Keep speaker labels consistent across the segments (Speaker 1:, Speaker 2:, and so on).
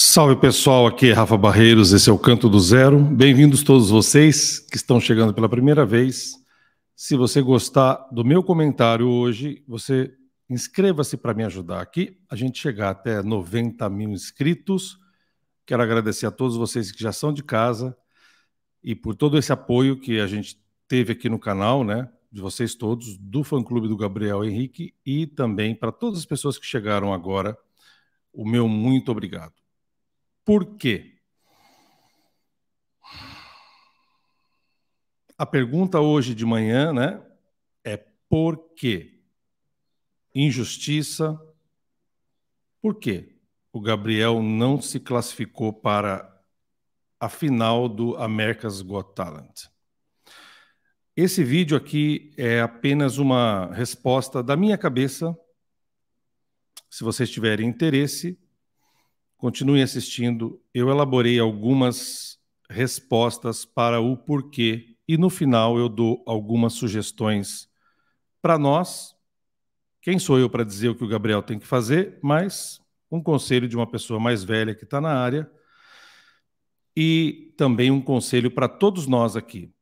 Speaker 1: Salve pessoal, aqui é Rafa Barreiros, esse é o Canto do Zero. Bem-vindos todos vocês que estão chegando pela primeira vez. Se você gostar do meu comentário hoje, você inscreva-se para me ajudar aqui. A gente chegar até 90 mil inscritos. Quero agradecer a todos vocês que já são de casa e por todo esse apoio que a gente teve aqui no canal, né? De vocês todos, do fã-clube do Gabriel Henrique e também para todas as pessoas que chegaram agora, o meu muito obrigado. Por quê? A pergunta hoje de manhã, né, é por quê? Injustiça. Por quê? O Gabriel não se classificou para a final do America's Got Talent. Esse vídeo aqui é apenas uma resposta da minha cabeça. Se vocês tiverem interesse, Continue assistindo. Eu elaborei algumas respostas para o porquê e no final eu dou algumas sugestões para nós. Quem sou eu para dizer o que o Gabriel tem que fazer, mas um conselho de uma pessoa mais velha que está na área e também um conselho para todos nós aqui.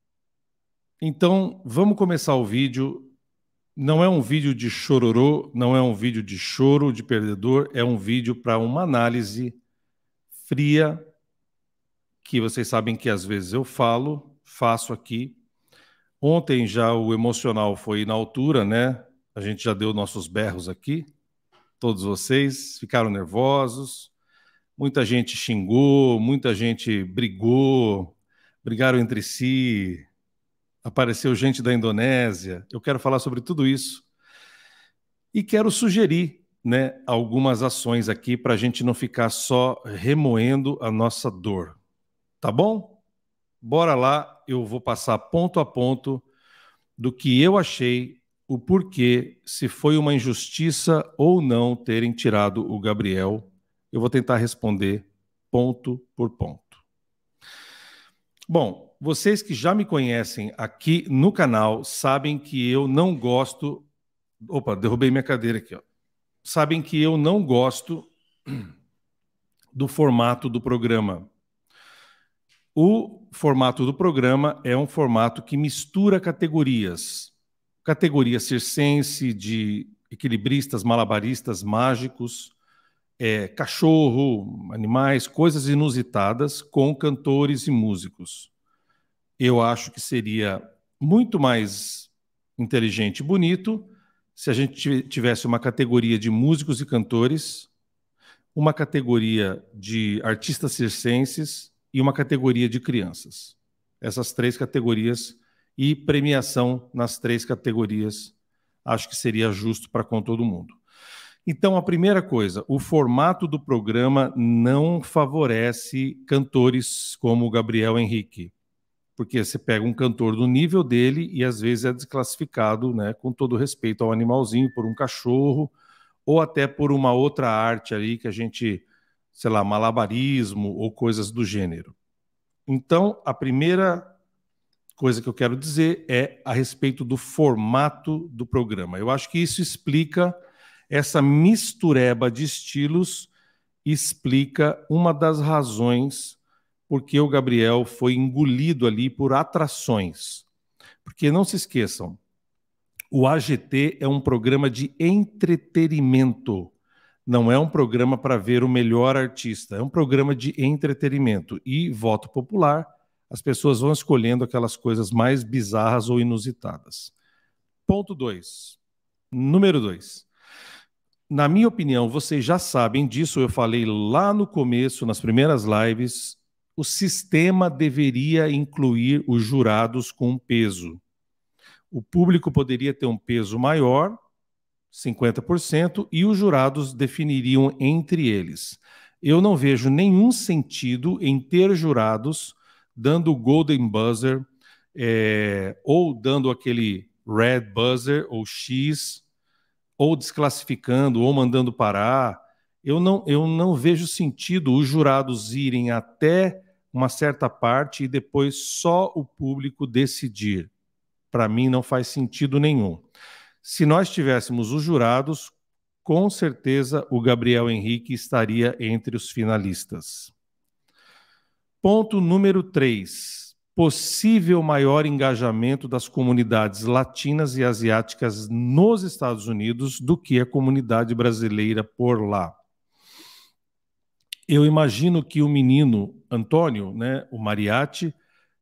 Speaker 1: Então, vamos começar o vídeo não é um vídeo de chororô, não é um vídeo de choro de perdedor, é um vídeo para uma análise fria, que vocês sabem que às vezes eu falo, faço aqui. Ontem já o emocional foi na altura, né? A gente já deu nossos berros aqui. Todos vocês ficaram nervosos. Muita gente xingou, muita gente brigou, brigaram entre si, apareceu gente da Indonésia. Eu quero falar sobre tudo isso e quero sugerir né, algumas ações aqui para a gente não ficar só remoendo a nossa dor. Tá bom? Bora lá, eu vou passar ponto a ponto do que eu achei, o porquê, se foi uma injustiça ou não terem tirado o Gabriel. Eu vou tentar responder ponto por ponto. Bom, vocês que já me conhecem aqui no canal sabem que eu não gosto. Opa, derrubei minha cadeira aqui. Ó. Sabem que eu não gosto do formato do programa. O formato do programa é um formato que mistura categorias. Categoria circense, de equilibristas, malabaristas, mágicos, é, cachorro, animais, coisas inusitadas, com cantores e músicos eu acho que seria muito mais inteligente e bonito se a gente tivesse uma categoria de músicos e cantores, uma categoria de artistas circenses e uma categoria de crianças. Essas três categorias e premiação nas três categorias acho que seria justo para com todo mundo. Então, a primeira coisa, o formato do programa não favorece cantores como o Gabriel Henrique porque você pega um cantor do nível dele e às vezes é desclassificado, né, com todo respeito ao animalzinho, por um cachorro ou até por uma outra arte ali que a gente, sei lá, malabarismo ou coisas do gênero. Então, a primeira coisa que eu quero dizer é a respeito do formato do programa. Eu acho que isso explica essa mistureba de estilos, explica uma das razões porque o Gabriel foi engolido ali por atrações. Porque não se esqueçam, o AGT é um programa de entretenimento, não é um programa para ver o melhor artista, é um programa de entretenimento. E voto popular, as pessoas vão escolhendo aquelas coisas mais bizarras ou inusitadas. Ponto 2. Número 2. Na minha opinião, vocês já sabem disso, eu falei lá no começo, nas primeiras lives, o sistema deveria incluir os jurados com peso. O público poderia ter um peso maior, 50%, e os jurados definiriam entre eles. Eu não vejo nenhum sentido em ter jurados dando o golden buzzer é, ou dando aquele red buzzer ou X, ou desclassificando ou mandando parar. Eu não, eu não vejo sentido os jurados irem até uma certa parte e depois só o público decidir. Para mim, não faz sentido nenhum. Se nós tivéssemos os jurados, com certeza o Gabriel Henrique estaria entre os finalistas. Ponto número 3. Possível maior engajamento das comunidades latinas e asiáticas nos Estados Unidos do que a comunidade brasileira por lá. Eu imagino que o menino Antônio, né, o Mariachi,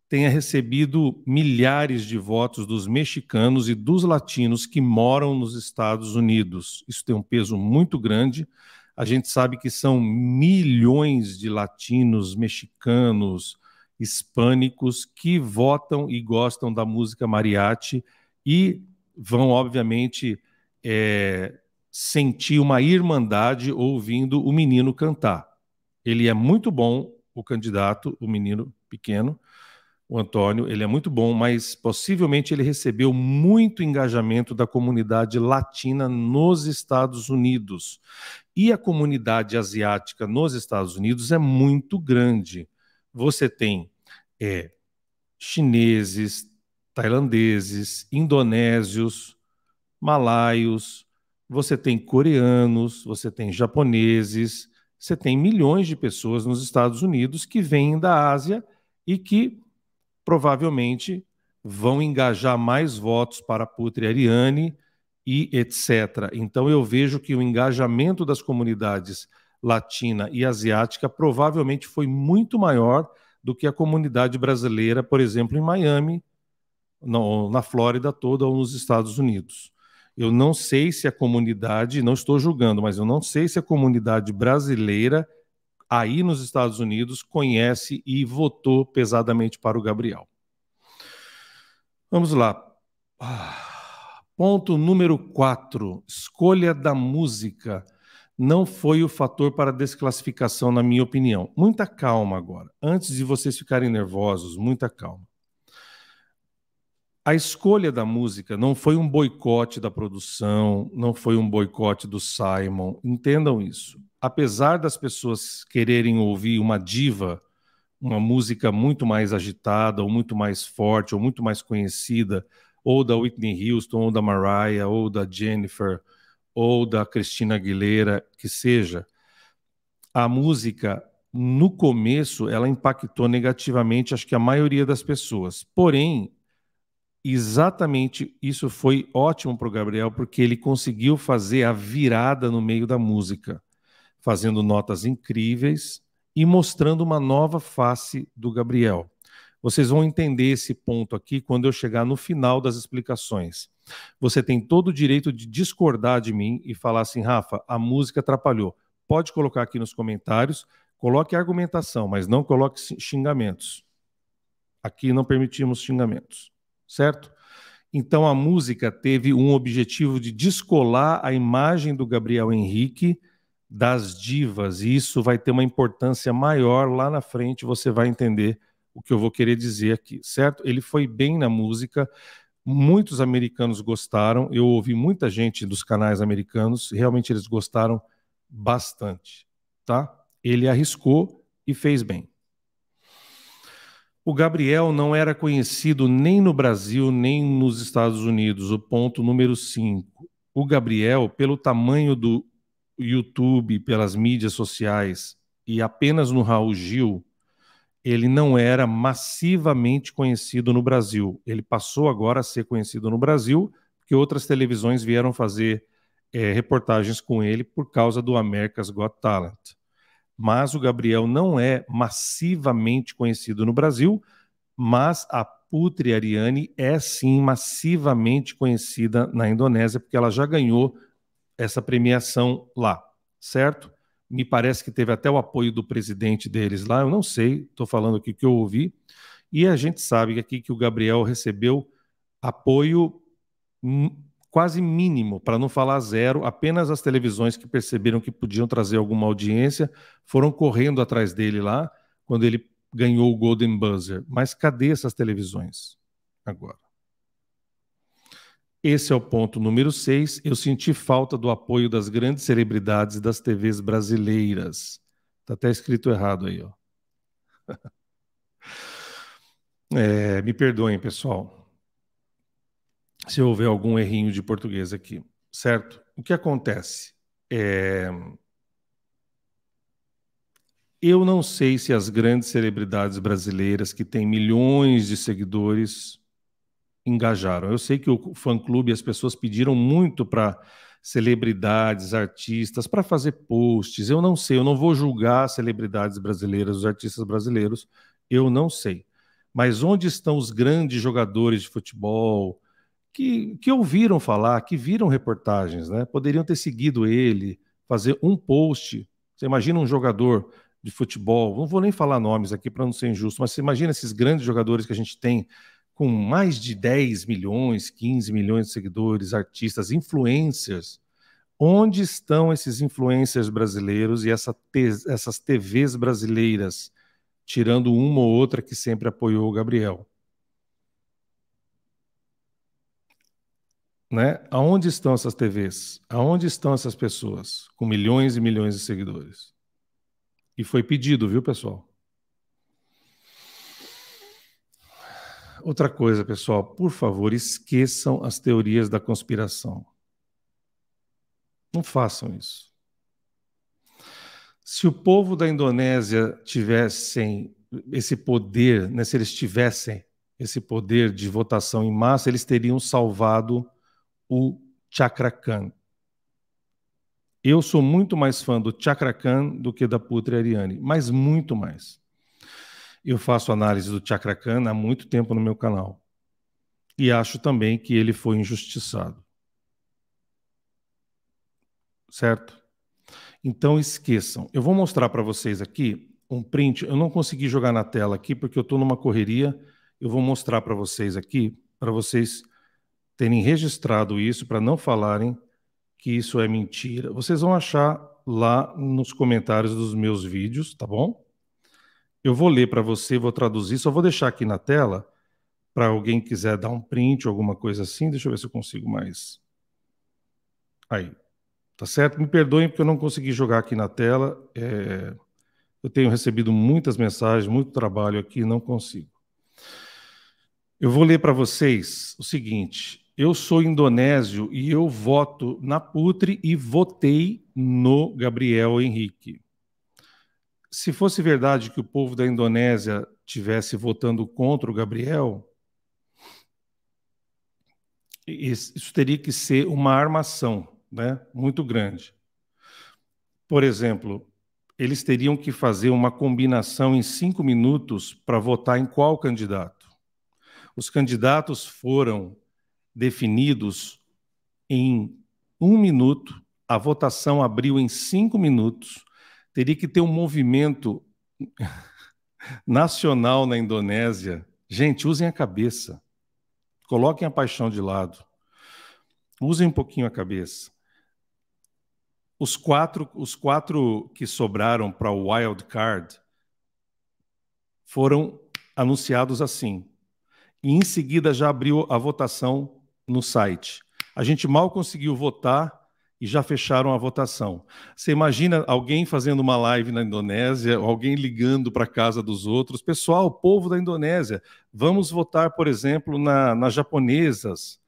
Speaker 1: tenha recebido milhares de votos dos mexicanos e dos latinos que moram nos Estados Unidos. Isso tem um peso muito grande. A gente sabe que são milhões de latinos, mexicanos, hispânicos que votam e gostam da música mariachi e vão, obviamente, é, sentir uma irmandade ouvindo o menino cantar. Ele é muito bom, o candidato, o menino pequeno, o Antônio, ele é muito bom, mas possivelmente ele recebeu muito engajamento da comunidade latina nos Estados Unidos. E a comunidade asiática nos Estados Unidos é muito grande. Você tem é, chineses, tailandeses, indonésios, malaios, você tem coreanos, você tem japoneses, você tem milhões de pessoas nos Estados Unidos que vêm da Ásia e que provavelmente vão engajar mais votos para Putri Ariane e etc. Então eu vejo que o engajamento das comunidades latina e asiática provavelmente foi muito maior do que a comunidade brasileira, por exemplo, em Miami, na Flórida toda ou nos Estados Unidos. Eu não sei se a comunidade, não estou julgando, mas eu não sei se a comunidade brasileira aí nos Estados Unidos conhece e votou pesadamente para o Gabriel. Vamos lá. Ponto número 4. Escolha da música não foi o fator para desclassificação, na minha opinião. Muita calma agora. Antes de vocês ficarem nervosos, muita calma a escolha da música não foi um boicote da produção, não foi um boicote do Simon. Entendam isso. Apesar das pessoas quererem ouvir uma diva, uma música muito mais agitada, ou muito mais forte, ou muito mais conhecida, ou da Whitney Houston, ou da Mariah, ou da Jennifer, ou da Cristina Aguilera, que seja, a música no começo ela impactou negativamente, acho que a maioria das pessoas. Porém, exatamente isso foi ótimo para o Gabriel, porque ele conseguiu fazer a virada no meio da música, fazendo notas incríveis e mostrando uma nova face do Gabriel. Vocês vão entender esse ponto aqui quando eu chegar no final das explicações. Você tem todo o direito de discordar de mim e falar assim, Rafa, a música atrapalhou. Pode colocar aqui nos comentários, coloque argumentação, mas não coloque xingamentos. Aqui não permitimos xingamentos certo? Então a música teve um objetivo de descolar a imagem do Gabriel Henrique das divas, e isso vai ter uma importância maior lá na frente, você vai entender o que eu vou querer dizer aqui, certo? Ele foi bem na música, muitos americanos gostaram, eu ouvi muita gente dos canais americanos, realmente eles gostaram bastante, tá? Ele arriscou e fez bem. O Gabriel não era conhecido nem no Brasil nem nos Estados Unidos. O ponto número 5. O Gabriel, pelo tamanho do YouTube, pelas mídias sociais e apenas no Raul Gil, ele não era massivamente conhecido no Brasil. Ele passou agora a ser conhecido no Brasil, porque outras televisões vieram fazer é, reportagens com ele por causa do America's Got Talent mas o Gabriel não é massivamente conhecido no Brasil, mas a Putri Ariane é sim massivamente conhecida na Indonésia, porque ela já ganhou essa premiação lá, certo? Me parece que teve até o apoio do presidente deles lá, eu não sei, estou falando aqui o que eu ouvi. E a gente sabe aqui que o Gabriel recebeu apoio quase mínimo, para não falar zero, apenas as televisões que perceberam que podiam trazer alguma audiência foram correndo atrás dele lá, quando ele ganhou o Golden Buzzer. Mas cadê essas televisões agora? Esse é o ponto número 6. Eu senti falta do apoio das grandes celebridades das TVs brasileiras. Está até escrito errado aí, ó. É, me perdoem, pessoal se houver algum errinho de português aqui, certo? O que acontece? É... Eu não sei se as grandes celebridades brasileiras que têm milhões de seguidores engajaram. Eu sei que o fã-clube, e as pessoas pediram muito para celebridades, artistas, para fazer posts. Eu não sei, eu não vou julgar celebridades brasileiras, os artistas brasileiros, eu não sei. Mas onde estão os grandes jogadores de futebol, que, que ouviram falar, que viram reportagens, né? Poderiam ter seguido ele, fazer um post. Você imagina um jogador de futebol, não vou nem falar nomes aqui para não ser injusto, mas você imagina esses grandes jogadores que a gente tem com mais de 10 milhões, 15 milhões de seguidores, artistas, influencers. Onde estão esses influencers brasileiros e essa te essas TVs brasileiras, tirando uma ou outra que sempre apoiou o Gabriel? né? Aonde estão essas TVs? Aonde estão essas pessoas com milhões e milhões de seguidores? E foi pedido, viu, pessoal? Outra coisa, pessoal, por favor, esqueçam as teorias da conspiração. Não façam isso. Se o povo da Indonésia tivessem esse poder, né, se eles tivessem esse poder de votação em massa, eles teriam salvado o Chakrakan. Eu sou muito mais fã do Chakrakan do que da Putri Ariane, mas muito mais. Eu faço análise do Chakrakan há muito tempo no meu canal. E acho também que ele foi injustiçado. Certo? Então esqueçam. Eu vou mostrar para vocês aqui um print. Eu não consegui jogar na tela aqui porque eu estou numa correria. Eu vou mostrar para vocês aqui, para vocês terem registrado isso para não falarem que isso é mentira. Vocês vão achar lá nos comentários dos meus vídeos, tá bom? Eu vou ler para você, vou traduzir, só vou deixar aqui na tela para alguém quiser dar um print ou alguma coisa assim. Deixa eu ver se eu consigo mais. Aí, tá certo? Me perdoem porque eu não consegui jogar aqui na tela. É... Eu tenho recebido muitas mensagens, muito trabalho aqui, não consigo. Eu vou ler para vocês o seguinte: eu sou indonésio e eu voto na Putri e votei no Gabriel Henrique. Se fosse verdade que o povo da Indonésia tivesse votando contra o Gabriel, isso teria que ser uma armação, né, muito grande. Por exemplo, eles teriam que fazer uma combinação em cinco minutos para votar em qual candidato. Os candidatos foram definidos em um minuto, a votação abriu em cinco minutos, teria que ter um movimento nacional na Indonésia. Gente, usem a cabeça, coloquem a paixão de lado, usem um pouquinho a cabeça. Os quatro, os quatro que sobraram para o wild card foram anunciados assim. E em seguida já abriu a votação no site. A gente mal conseguiu votar e já fecharam a votação. Você imagina alguém fazendo uma live na Indonésia, alguém ligando para a casa dos outros. Pessoal, povo da Indonésia, vamos votar, por exemplo, na, nas japonesas.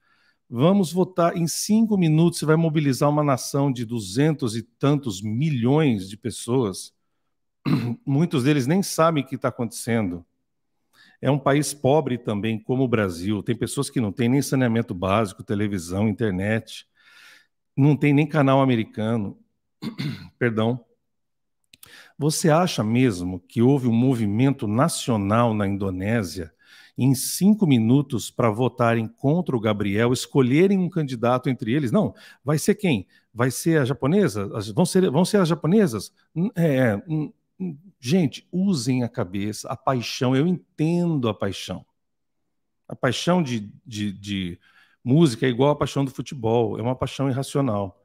Speaker 1: Vamos votar em cinco minutos. Você vai mobilizar uma nação de duzentos e tantos milhões de pessoas. Muitos deles nem sabem o que está acontecendo é um país pobre também, como o Brasil. Tem pessoas que não têm nem saneamento básico, televisão, internet, não tem nem canal americano. Perdão. Você acha mesmo que houve um movimento nacional na Indonésia em cinco minutos para votarem contra o Gabriel, escolherem um candidato entre eles? Não, vai ser quem? Vai ser a japonesa? As, vão, ser, vão ser as japonesas? É, é gente, usem a cabeça, a paixão, eu entendo a paixão. A paixão de, de, de música é igual a paixão do futebol, é uma paixão irracional.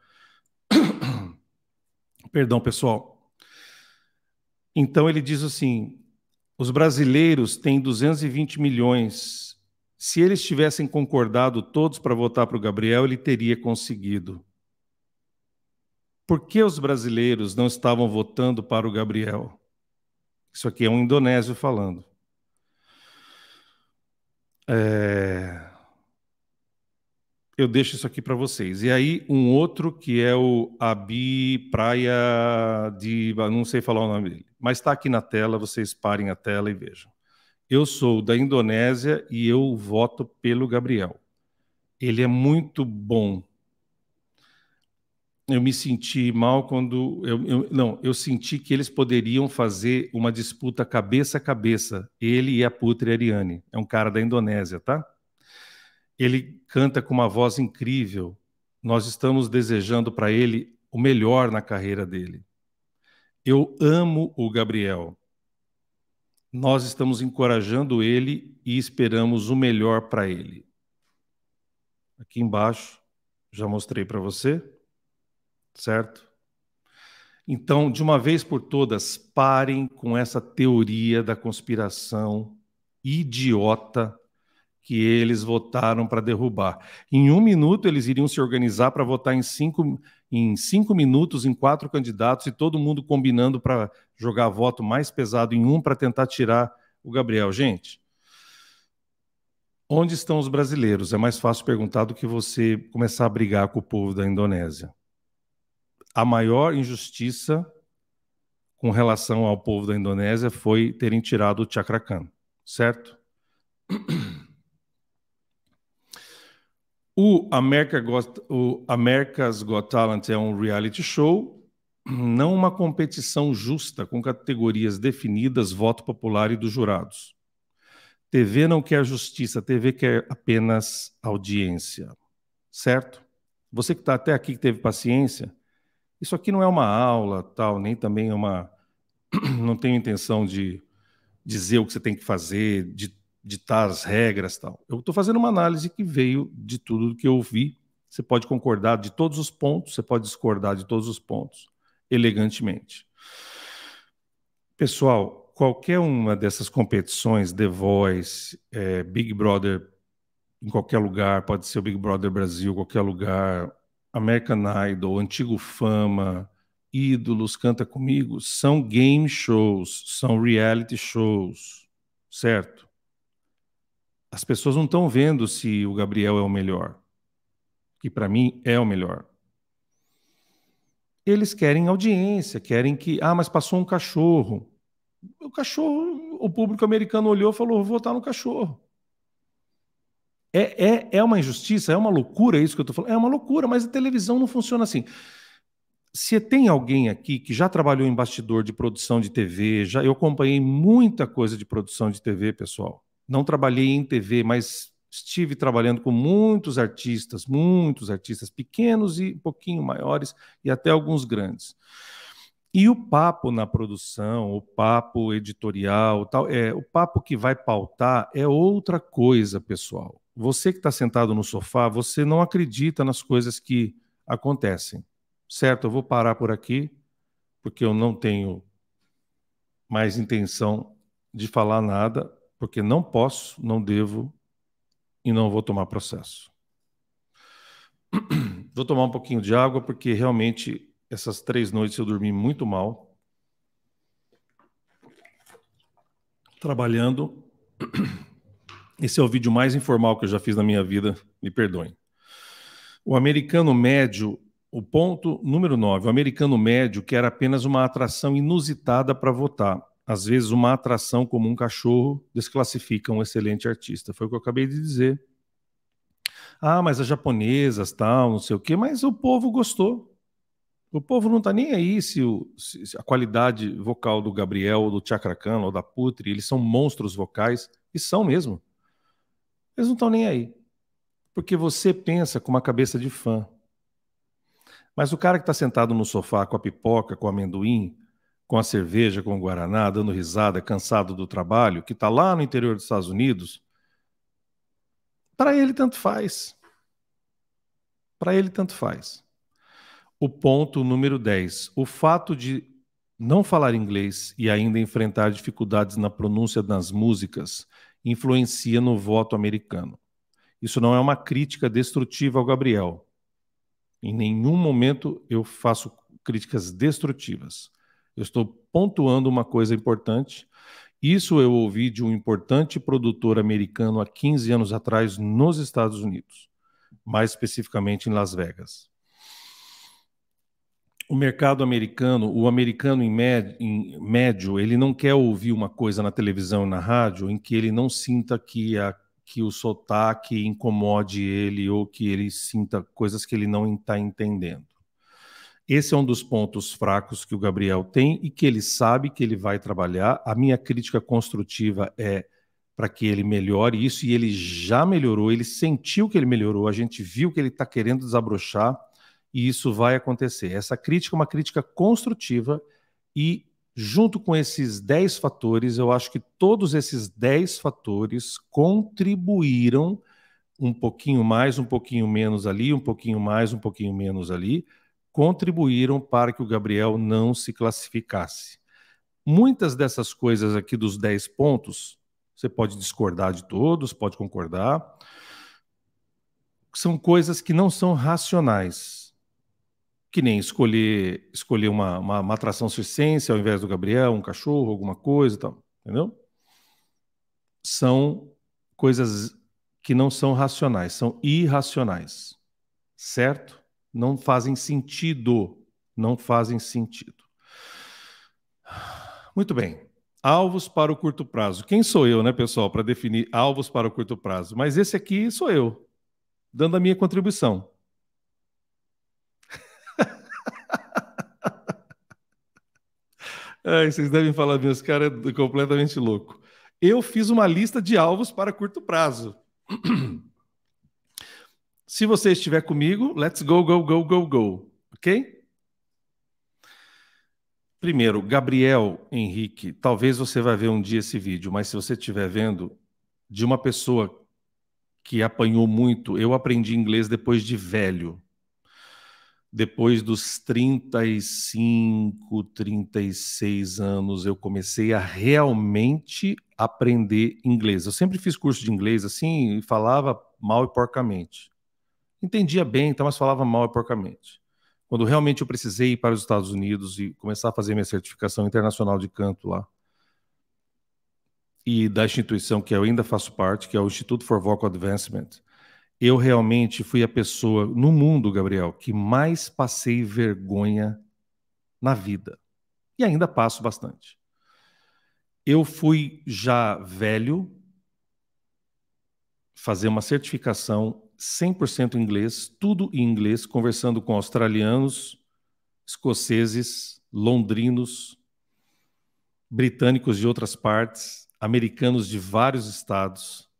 Speaker 1: Perdão, pessoal. Então ele diz assim: os brasileiros têm 220 milhões. Se eles tivessem concordado todos para votar para o Gabriel, ele teria conseguido. Por que os brasileiros não estavam votando para o Gabriel? Isso aqui é um indonésio falando. É... Eu deixo isso aqui para vocês. E aí, um outro que é o Abi Praia de. Não sei falar o nome dele, mas está aqui na tela, vocês parem a tela e vejam. Eu sou da Indonésia e eu voto pelo Gabriel. Ele é muito bom eu me senti mal quando. Eu, eu, não, eu senti que eles poderiam fazer uma disputa cabeça a cabeça, ele e a Putri Ariane. É um cara da Indonésia, tá? Ele canta com uma voz incrível. Nós estamos desejando para ele o melhor na carreira dele. Eu amo o Gabriel. Nós estamos encorajando ele e esperamos o melhor para ele. Aqui embaixo, já mostrei para você certo? Então, de uma vez por todas, parem com essa teoria da conspiração idiota que eles votaram para derrubar. Em um minuto, eles iriam se organizar para votar em cinco, em cinco minutos em quatro candidatos e todo mundo combinando para jogar voto mais pesado em um para tentar tirar o Gabriel. Gente, onde estão os brasileiros? É mais fácil perguntar do que você começar a brigar com o povo da Indonésia a maior injustiça com relação ao povo da Indonésia foi terem tirado o Chakrakan, certo? O, America Got, o America's Got Talent é um reality show, não uma competição justa com categorias definidas, voto popular e dos jurados. TV não quer justiça, TV quer apenas audiência, certo? Você que está até aqui, que teve paciência, isso aqui não é uma aula, tal, nem também é uma. Não tenho intenção de dizer o que você tem que fazer, de ditar as regras, tal. Eu estou fazendo uma análise que veio de tudo que eu vi. Você pode concordar de todos os pontos, você pode discordar de todos os pontos, elegantemente. Pessoal, qualquer uma dessas competições, The Voice, é, Big Brother, em qualquer lugar, pode ser o Big Brother Brasil, qualquer lugar, American Idol, Antigo Fama, Ídolos, Canta Comigo, são game shows, são reality shows, certo? As pessoas não estão vendo se o Gabriel é o melhor, que para mim é o melhor. Eles querem audiência, querem que. Ah, mas passou um cachorro. O cachorro, o público americano olhou e falou: vou votar no cachorro. É, é, é uma injustiça, é uma loucura isso que eu estou falando. É uma loucura, mas a televisão não funciona assim. Se tem alguém aqui que já trabalhou em bastidor de produção de TV, já eu acompanhei muita coisa de produção de TV, pessoal. Não trabalhei em TV, mas estive trabalhando com muitos artistas, muitos artistas pequenos e um pouquinho maiores e até alguns grandes. E o papo na produção, o papo editorial, tal, é o papo que vai pautar é outra coisa, pessoal. Você que está sentado no sofá, você não acredita nas coisas que acontecem. Certo, eu vou parar por aqui, porque eu não tenho mais intenção de falar nada, porque não posso, não devo e não vou tomar processo. Vou tomar um pouquinho de água, porque realmente essas três noites eu dormi muito mal. Trabalhando. Esse é o vídeo mais informal que eu já fiz na minha vida, me perdoem. O americano médio, o ponto número 9, o americano médio quer apenas uma atração inusitada para votar. Às vezes, uma atração como um cachorro desclassifica um excelente artista. Foi o que eu acabei de dizer. Ah, mas as japonesas, tal, não sei o quê, mas o povo gostou. O povo não está nem aí se, o, se, a qualidade vocal do Gabriel, do Chakrakhan ou da Putri, eles são monstros vocais, e são mesmo. Eles não estão nem aí. Porque você pensa com uma cabeça de fã. Mas o cara que está sentado no sofá com a pipoca, com o amendoim, com a cerveja, com o guaraná, dando risada, cansado do trabalho, que está lá no interior dos Estados Unidos, para ele tanto faz. Para ele tanto faz. O ponto número 10. O fato de não falar inglês e ainda enfrentar dificuldades na pronúncia das músicas influencia no voto americano. Isso não é uma crítica destrutiva ao Gabriel. Em nenhum momento eu faço críticas destrutivas. Eu estou pontuando uma coisa importante. Isso eu ouvi de um importante produtor americano há 15 anos atrás nos Estados Unidos, mais especificamente em Las Vegas o mercado americano, o americano em médio, em médio, ele não quer ouvir uma coisa na televisão e na rádio em que ele não sinta que, a, que o sotaque incomode ele ou que ele sinta coisas que ele não está entendendo. Esse é um dos pontos fracos que o Gabriel tem e que ele sabe que ele vai trabalhar. A minha crítica construtiva é para que ele melhore isso e ele já melhorou, ele sentiu que ele melhorou, a gente viu que ele está querendo desabrochar e isso vai acontecer. Essa crítica é uma crítica construtiva e, junto com esses 10 fatores, eu acho que todos esses 10 fatores contribuíram um pouquinho mais, um pouquinho menos ali, um pouquinho mais, um pouquinho menos ali, contribuíram para que o Gabriel não se classificasse. Muitas dessas coisas aqui dos 10 pontos, você pode discordar de todos, pode concordar, são coisas que não são racionais que nem escolher, escolher uma, uma, uma atração circense ao invés do Gabriel, um cachorro, alguma coisa e tal, entendeu? São coisas que não são racionais, são irracionais, certo? Não fazem sentido, não fazem sentido. Muito bem. Alvos para o curto prazo. Quem sou eu, né, pessoal, para definir alvos para o curto prazo? Mas esse aqui sou eu, dando a minha contribuição. Ai, vocês devem falar, meus caras é completamente louco. Eu fiz uma lista de alvos para curto prazo. Se você estiver comigo, let's go, go, go, go, go. Ok? Primeiro, Gabriel Henrique, talvez você vai ver um dia esse vídeo, mas se você estiver vendo, de uma pessoa que apanhou muito, eu aprendi inglês depois de velho depois dos 35, 36 anos, eu comecei a realmente aprender inglês. Eu sempre fiz curso de inglês assim e falava mal e porcamente. Entendia bem, então, mas falava mal e porcamente. Quando realmente eu precisei ir para os Estados Unidos e começar a fazer minha certificação internacional de canto lá, e da instituição que eu ainda faço parte, que é o Instituto for Vocal Advancement, eu realmente fui a pessoa no mundo, Gabriel, que mais passei vergonha na vida. E ainda passo bastante. Eu fui já velho fazer uma certificação 100% inglês, tudo em inglês, conversando com australianos, escoceses, londrinos, britânicos de outras partes, americanos de vários estados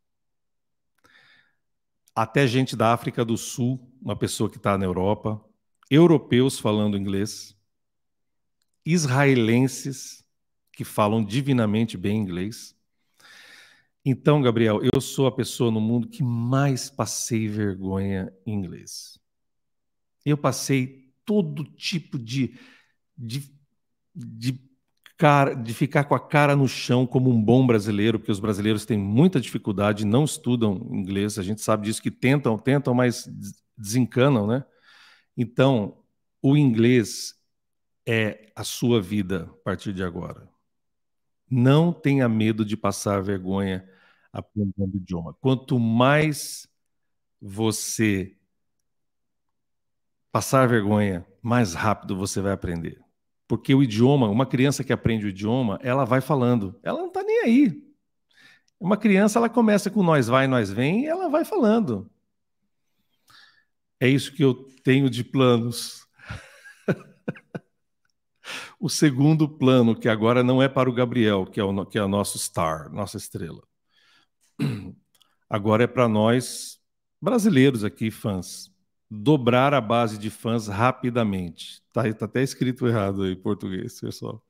Speaker 1: até gente da África do Sul, uma pessoa que está na Europa, europeus falando inglês, israelenses que falam divinamente bem inglês. Então, Gabriel, eu sou a pessoa no mundo que mais passei vergonha em inglês. Eu passei todo tipo de, de, de cara, de ficar com a cara no chão como um bom brasileiro, porque os brasileiros têm muita dificuldade, não estudam inglês, a gente sabe disso que tentam, tentam, mas desencanam, né? Então, o inglês é a sua vida a partir de agora. Não tenha medo de passar vergonha aprendendo idioma. Quanto mais você passar vergonha, mais rápido você vai aprender. Porque o idioma, uma criança que aprende o idioma, ela vai falando, ela não está nem aí. Uma criança, ela começa com nós vai, nós vem, e ela vai falando. É isso que eu tenho de planos. o segundo plano, que agora não é para o Gabriel, que é o, que é o nosso star, nossa estrela. Agora é para nós, brasileiros aqui, fãs dobrar a base de fãs rapidamente. Tá, tá até escrito errado aí em português, pessoal.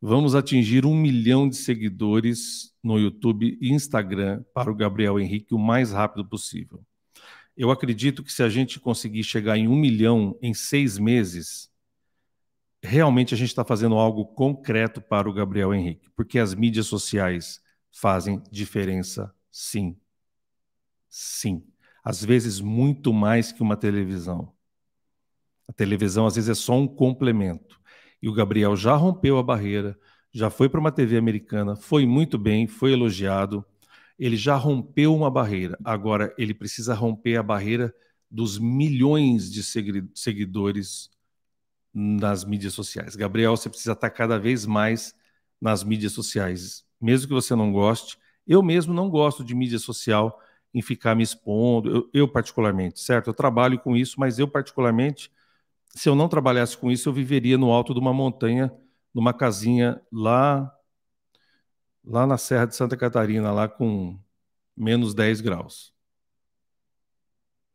Speaker 1: Vamos atingir um milhão de seguidores no YouTube e Instagram para o Gabriel Henrique o mais rápido possível. Eu acredito que se a gente conseguir chegar em um milhão em seis meses, realmente a gente está fazendo algo concreto para o Gabriel Henrique, porque as mídias sociais fazem diferença, sim. Sim às vezes muito mais que uma televisão. A televisão, às vezes, é só um complemento. E o Gabriel já rompeu a barreira, já foi para uma TV americana, foi muito bem, foi elogiado. Ele já rompeu uma barreira. Agora, ele precisa romper a barreira dos milhões de seguidores nas mídias sociais. Gabriel, você precisa estar cada vez mais nas mídias sociais. Mesmo que você não goste, eu mesmo não gosto de mídia social em ficar me expondo. Eu, eu, particularmente, certo? Eu trabalho com isso, mas eu, particularmente, se eu não trabalhasse com isso, eu viveria no alto de uma montanha, numa casinha lá, lá na Serra de Santa Catarina, lá com menos 10 graus.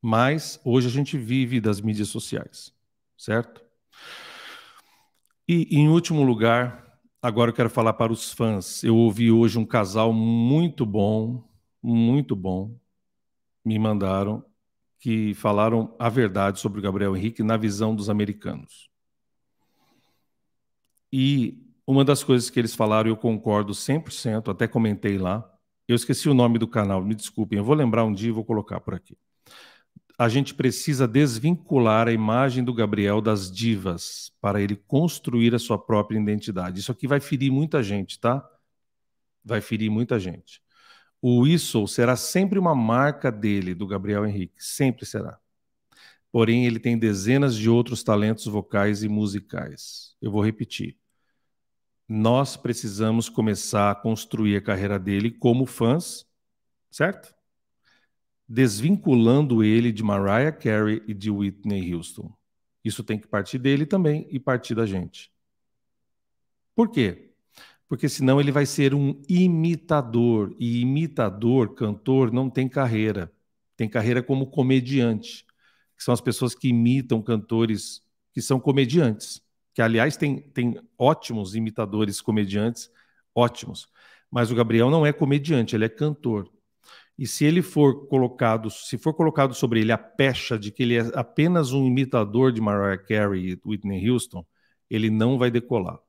Speaker 1: Mas hoje a gente vive das mídias sociais, certo? E em último lugar, agora eu quero falar para os fãs. Eu ouvi hoje um casal muito bom, muito bom, me mandaram que falaram a verdade sobre o Gabriel Henrique na visão dos americanos. E uma das coisas que eles falaram, eu concordo 100%, até comentei lá, eu esqueci o nome do canal, me desculpem, eu vou lembrar um dia e vou colocar por aqui. A gente precisa desvincular a imagem do Gabriel das divas para ele construir a sua própria identidade. Isso aqui vai ferir muita gente, tá? Vai ferir muita gente o whistle será sempre uma marca dele, do Gabriel Henrique, sempre será. Porém, ele tem dezenas de outros talentos vocais e musicais. Eu vou repetir. Nós precisamos começar a construir a carreira dele como fãs, certo? Desvinculando ele de Mariah Carey e de Whitney Houston. Isso tem que partir dele também e partir da gente. Por quê? porque senão ele vai ser um imitador. E imitador, cantor, não tem carreira. Tem carreira como comediante, que são as pessoas que imitam cantores que são comediantes. Que, aliás, tem, tem ótimos imitadores comediantes, ótimos. Mas o Gabriel não é comediante, ele é cantor. E se ele for colocado, se for colocado sobre ele a pecha de que ele é apenas um imitador de Mariah Carey e Whitney Houston, ele não vai decolar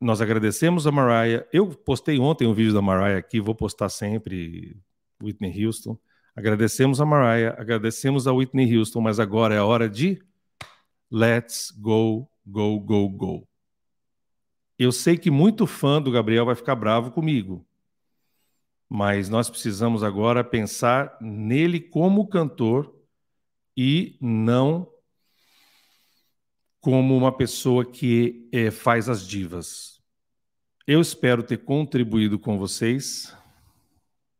Speaker 1: nós agradecemos a Mariah. Eu postei ontem um vídeo da Mariah aqui, vou postar sempre, Whitney Houston. Agradecemos a Mariah, agradecemos a Whitney Houston, mas agora é a hora de Let's Go, Go, Go, Go. Eu sei que muito fã do Gabriel vai ficar bravo comigo, mas nós precisamos agora pensar nele como cantor e não como uma pessoa que é, faz as divas. Eu espero ter contribuído com vocês.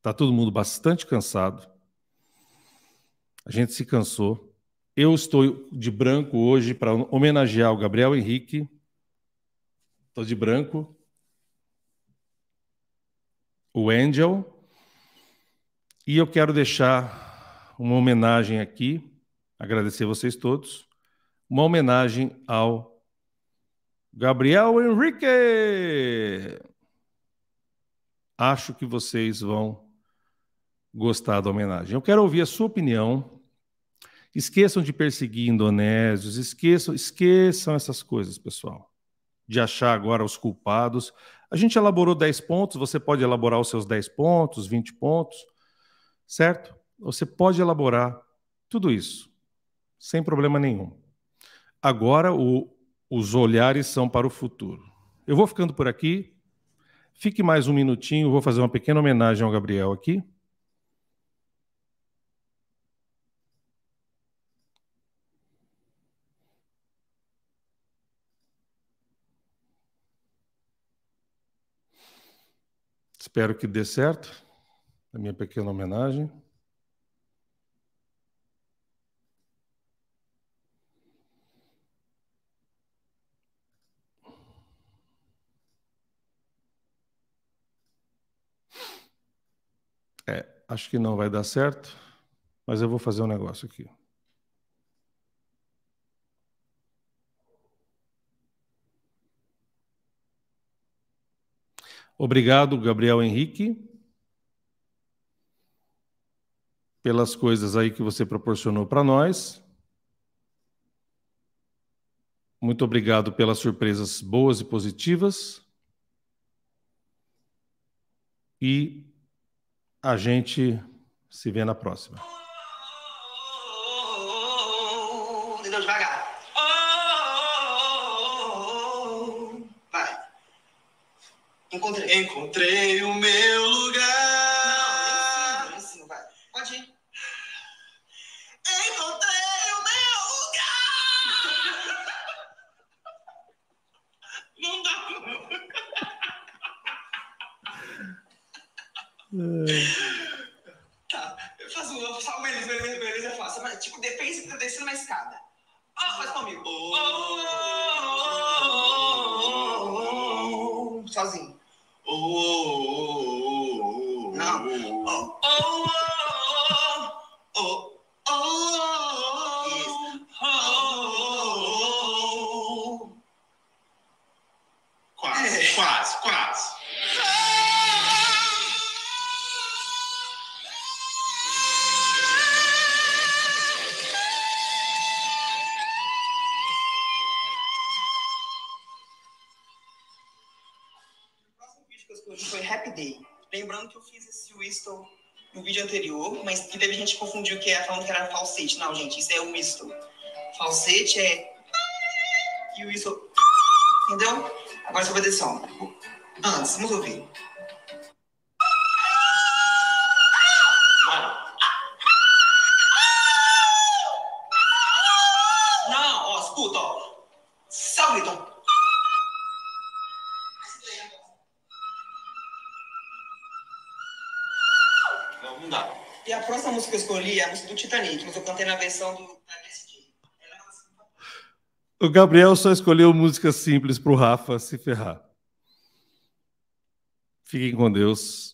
Speaker 1: Tá todo mundo bastante cansado. A gente se cansou. Eu estou de branco hoje para homenagear o Gabriel Henrique. Estou de branco. O Angel. E eu quero deixar uma homenagem aqui, agradecer vocês todos uma homenagem ao Gabriel Henrique. Acho que vocês vão gostar da homenagem. Eu quero ouvir a sua opinião. Esqueçam de perseguir indonésios, esqueçam, esqueçam essas coisas, pessoal. De achar agora os culpados. A gente elaborou 10 pontos, você pode elaborar os seus 10 pontos, 20 pontos, certo? Você pode elaborar tudo isso, sem problema nenhum. Agora o, os olhares são para o futuro. Eu vou ficando por aqui. Fique mais um minutinho, vou fazer uma pequena homenagem ao Gabriel aqui. Espero que dê certo a minha pequena homenagem. É, acho que não vai dar certo, mas eu vou fazer um negócio aqui. Obrigado, Gabriel Henrique, pelas coisas aí que você proporcionou para nós. Muito obrigado pelas surpresas boas e positivas. E a gente se vê na próxima. De Deus devagar. Vai. Encontrei. Encontrei o meu lugar. dele. Lembrando que eu fiz esse whistle no vídeo anterior, mas que teve gente que confundiu que era falando que era falsete. Não, gente, isso é o whistle. Falsete é. E o whistle. Entendeu? Agora você vai fazer som. Antes, vamos ouvir. do Titanic, mas eu cantei na versão do. É o Gabriel só escolheu música simples para o Rafa se ferrar. Fiquem com Deus.